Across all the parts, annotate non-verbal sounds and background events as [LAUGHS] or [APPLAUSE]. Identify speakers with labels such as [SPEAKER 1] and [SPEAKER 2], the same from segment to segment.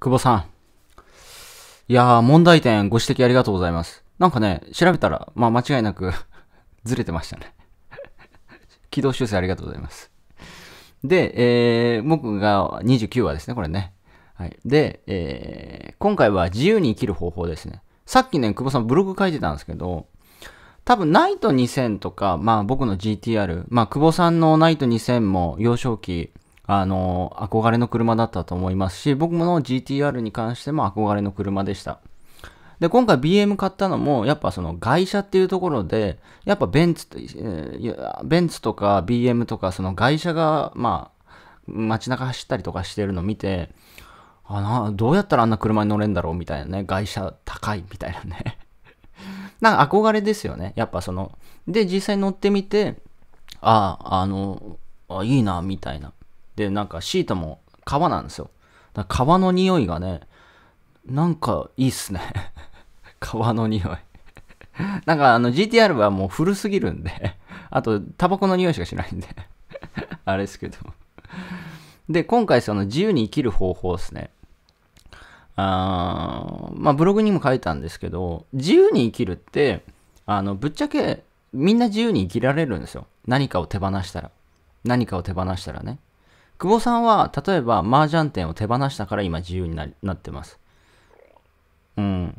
[SPEAKER 1] 久保さん。いやー、問題点ご指摘ありがとうございます。なんかね、調べたら、まあ間違いなく [LAUGHS] ずれてましたね軌道 [LAUGHS] 修正ありがとうございます。で、えー、僕が29話ですね、これね。はい。で、えー、今回は自由に生きる方法ですね。さっきね、久保さんブログ書いてたんですけど、多分ナイト2000とか、まあ僕の GTR、まあ久保さんのナイト2000も幼少期、あの、憧れの車だったと思いますし、僕の GTR に関しても憧れの車でした。で、今回 BM 買ったのも、やっぱその外車っていうところで、やっぱベンツ、ベンツとか BM とか、その外車が、まあ、街中走ったりとかしてるのを見て、あな、どうやったらあんな車に乗れんだろうみたいなね、外車高いみたいなね [LAUGHS] なんか憧れですよね。やっぱその、で、実際乗ってみて、ああ、あの、あいいな、みたいな。で、なんかシートも革なんですよ。だ革の匂いがね、なんかいいっすね。[LAUGHS] 革の匂い [LAUGHS] なんかあの GTR はもう古すぎるんで [LAUGHS] あとタバコの匂いしかしないんであれですけど。で、今回その自由に生きる方法ですね。あまあブログにも書いたんですけど、自由に生きるって、あの、ぶっちゃけみんな自由に生きられるんですよ。何かを手放したら。何かを手放したらね。久保さんは、例えば、麻雀店を手放したから今自由にななってます。うん。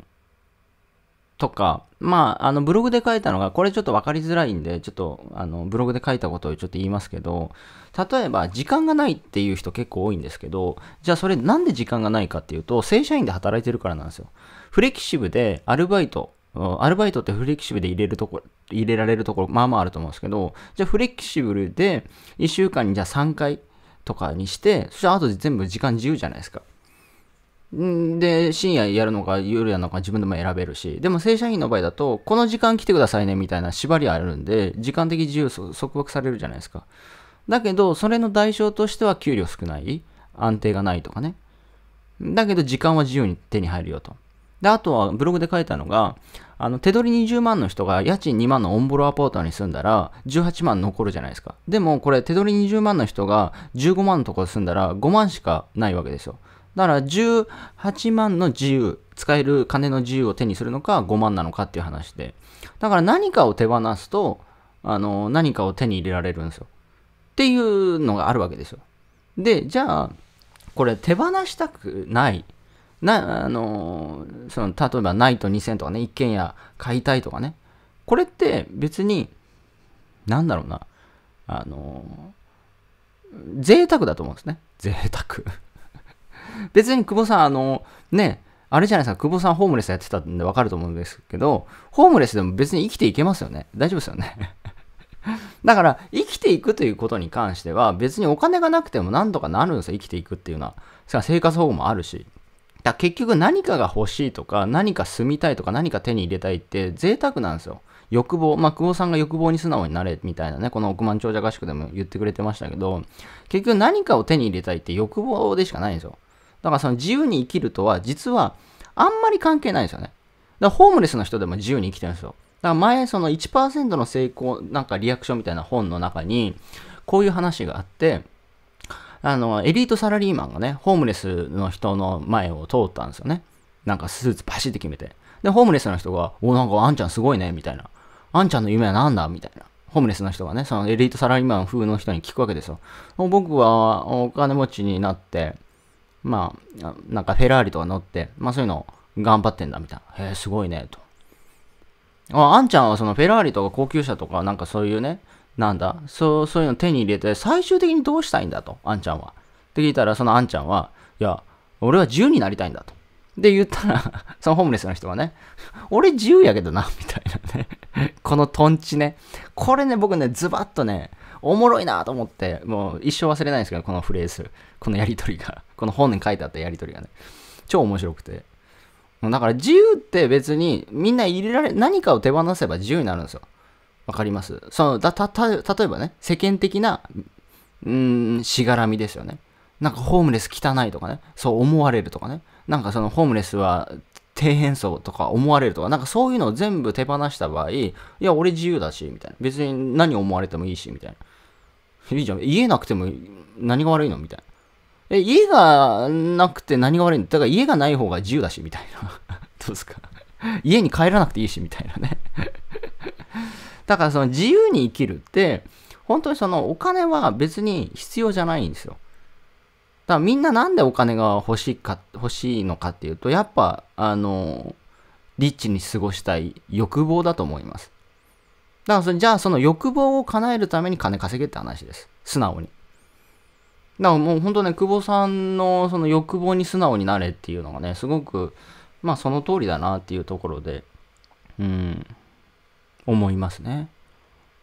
[SPEAKER 1] とか、まあ、あの、ブログで書いたのが、これちょっと分かりづらいんで、ちょっと、あの、ブログで書いたことをちょっと言いますけど、例えば、時間がないっていう人結構多いんですけど、じゃあそれなんで時間がないかっていうと、正社員で働いてるからなんですよ。フレキシブでアルバイト、アルバイトってフレキシブで入れるところ、入れられるところ、まあまああると思うんですけど、じゃあフレキシブルで、1週間にじゃあ3回、とかにして、そしたら後で全部時間自由じゃないですか。んで、深夜やるのか夜やるのか自分でも選べるし、でも正社員の場合だと、この時間来てくださいねみたいな縛りあるんで、時間的自由束縛されるじゃないですか。だけど、それの代償としては給料少ない、安定がないとかね。だけど、時間は自由に手に入るよと。で、あとはブログで書いたのが、あの、手取り20万の人が家賃2万のオンボロアパートに住んだら、18万残るじゃないですか。でも、これ、手取り20万の人が15万のところ住んだら、5万しかないわけですよ。だから、18万の自由、使える金の自由を手にするのか、5万なのかっていう話で。だから、何かを手放すと、あの、何かを手に入れられるんですよ。っていうのがあるわけですよ。で、じゃあ、これ手放したくないなあのその例えばナイト2000とかね一軒家買いたいとかねこれって別になんだろうなあの贅沢だと思うんですね贅沢 [LAUGHS] 別に久保さんあのねあれじゃないですか久保さんホームレスやってたんでわかると思うんですけどホームレスでも別に生きていけますよね大丈夫ですよね [LAUGHS] だから生きていくということに関しては別にお金がなくてもなんとかなるんですよ生きていくっていうのは生活保護もあるしだ結局何かが欲しいとか、何か住みたいとか、何か手に入れたいって贅沢なんですよ。欲望、まあ、久保さんが欲望に素直になれみたいなね、この億万長者合宿でも言ってくれてましたけど、結局何かを手に入れたいって欲望でしかないんですよ。だからその自由に生きるとは、実はあんまり関係ないんですよね。だからホームレスの人でも自由に生きてるんですよ。だから前、その1%の成功、なんかリアクションみたいな本の中に、こういう話があって、あの、エリートサラリーマンがね、ホームレスの人の前を通ったんですよね。なんかスーツパシって決めて。で、ホームレスの人が、お、なんかあんちゃんすごいね、みたいな。あんちゃんの夢は何だみたいな。ホームレスの人がね、そのエリートサラリーマン風の人に聞くわけですよ。僕はお金持ちになって、まあ、なんかフェラーリとか乗って、まあそういうの頑張ってんだみたいな。へえ、すごいね、と。ああんちゃんはそのフェラーリとか高級車とかなんかそういうね、なんだ、そう、そういうの手に入れて、最終的にどうしたいんだと、あんちゃんは。って聞いたら、そのあんちゃんは、いや、俺は自由になりたいんだと。で、言ったら、[LAUGHS] そのホームレスの人がね、俺自由やけどな、みたいなね。[LAUGHS] このトンチね。これね、僕ね、ズバッとね、おもろいなと思って、もう一生忘れないんですけど、このフレーズ、このやりとりが、この本に書いてあったやりとりがね、超面白くて。だから自由って別にみんな入れられ、何かを手放せば自由になるんですよ。わかりますそのだたた例えばね、世間的な、うん、しがらみですよね。なんかホームレス汚いとかね、そう思われるとかね、なんかそのホームレスは低変層とか思われるとか、なんかそういうのを全部手放した場合、いや、俺自由だし、みたいな。別に何思われてもいいし、みたいな。いいじゃん。家なくても何が悪いのみたいな。え、家がなくて何が悪いんだだから家がない方が自由だし、みたいな。[LAUGHS] どうですか家に帰らなくていいし、みたいなね。だからその自由に生きるって、本当にそのお金は別に必要じゃないんですよ。だからみんななんでお金が欲しいか、欲しいのかっていうと、やっぱ、あの、リッチに過ごしたい欲望だと思います。だからそれ、じゃあその欲望を叶えるために金稼げって話です。素直に。だからもう本当ね、久保さんのその欲望に素直になれっていうのがね、すごく、まあその通りだなっていうところで、うん。思いますね。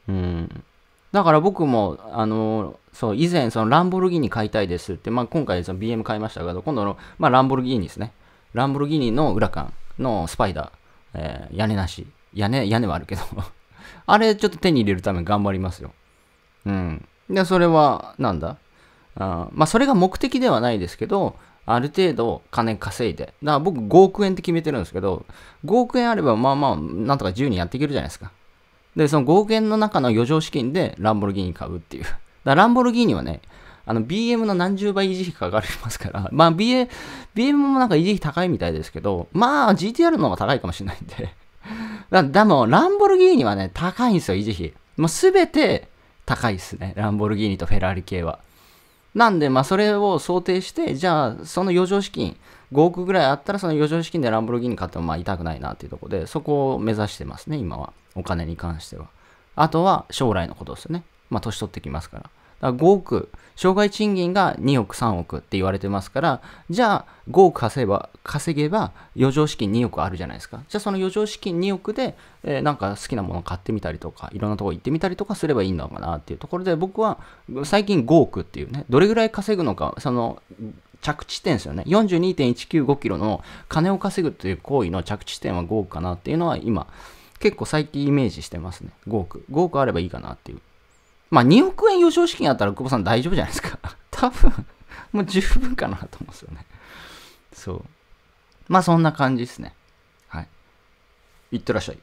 [SPEAKER 1] うん。だから僕も、あの、そう、以前、そのランボルギーニ買いたいですって、まあ今回その BM 買いましたけど、今度の、まあランボルギーニですね。ランボルギーニの裏感のスパイダー、えー、屋根なし。屋根、屋根はあるけど [LAUGHS] あれちょっと手に入れるため頑張りますよ。うん。で、それは、なんだあまあそれが目的ではないですけど、ある程度金稼いで。だから僕5億円って決めてるんですけど、5億円あればまあまあ、なんとか自由にやっていけるじゃないですか。で、その5億円の中の余剰資金でランボルギーニ買うっていう。だからランボルギーニはね、あの BM の何十倍維持費かかりますから、まあ b BM もなんか維持費高いみたいですけど、まあ GTR の方が高いかもしれないんで。だでも、ランボルギーニはね、高いんですよ、維持費。もうすべて高いですね、ランボルギーニとフェラーリ系は。なんで、まあ、それを想定して、じゃあ、その余剰資金、5億ぐらいあったら、その余剰資金でランボルギーニ買っても、まあ、痛くないなっていうところで、そこを目指してますね、今は。お金に関しては。あとは、将来のことですよね。まあ、年取ってきますから。だ5億、障害賃金が2億、3億って言われてますから、じゃあ5億稼げば、稼げば余剰資金2億あるじゃないですか。じゃあその余剰資金2億で、えー、なんか好きなもの買ってみたりとか、いろんなとこ行ってみたりとかすればいいのかなっていうところで、僕は最近5億っていうね、どれぐらい稼ぐのか、その、着地点ですよね。42.195キロの金を稼ぐという行為の着地点は5億かなっていうのは今、結構最近イメージしてますね。5億。5億あればいいかなっていう。まあ2億円予勝資金あったら久保さん大丈夫じゃないですか。[LAUGHS] 多分、もう十分かなと思うんですよね。そう。まあそんな感じですね。はい。いってらっしゃい。